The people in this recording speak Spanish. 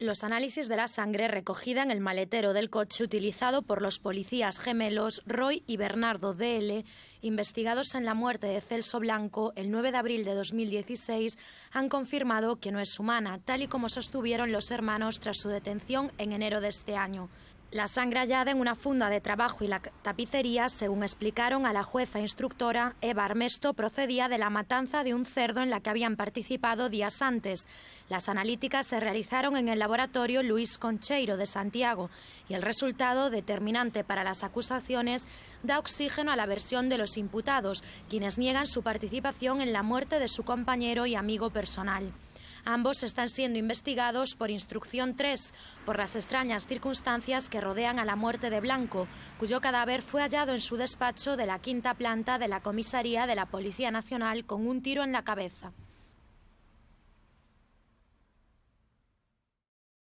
los análisis de la sangre recogida en el maletero del coche utilizado por los policías gemelos Roy y Bernardo DL, investigados en la muerte de Celso Blanco el 9 de abril de 2016, han confirmado que no es humana, tal y como sostuvieron los hermanos tras su detención en enero de este año. La sangre hallada en una funda de trabajo y la tapicería, según explicaron a la jueza instructora Eva Armesto, procedía de la matanza de un cerdo en la que habían participado días antes. Las analíticas se realizaron en el laboratorio Luis Concheiro de Santiago y el resultado, determinante para las acusaciones, da oxígeno a la versión de los imputados, quienes niegan su participación en la muerte de su compañero y amigo personal. Ambos están siendo investigados por Instrucción 3 por las extrañas circunstancias que rodean a la muerte de Blanco, cuyo cadáver fue hallado en su despacho de la quinta planta de la comisaría de la Policía Nacional con un tiro en la cabeza.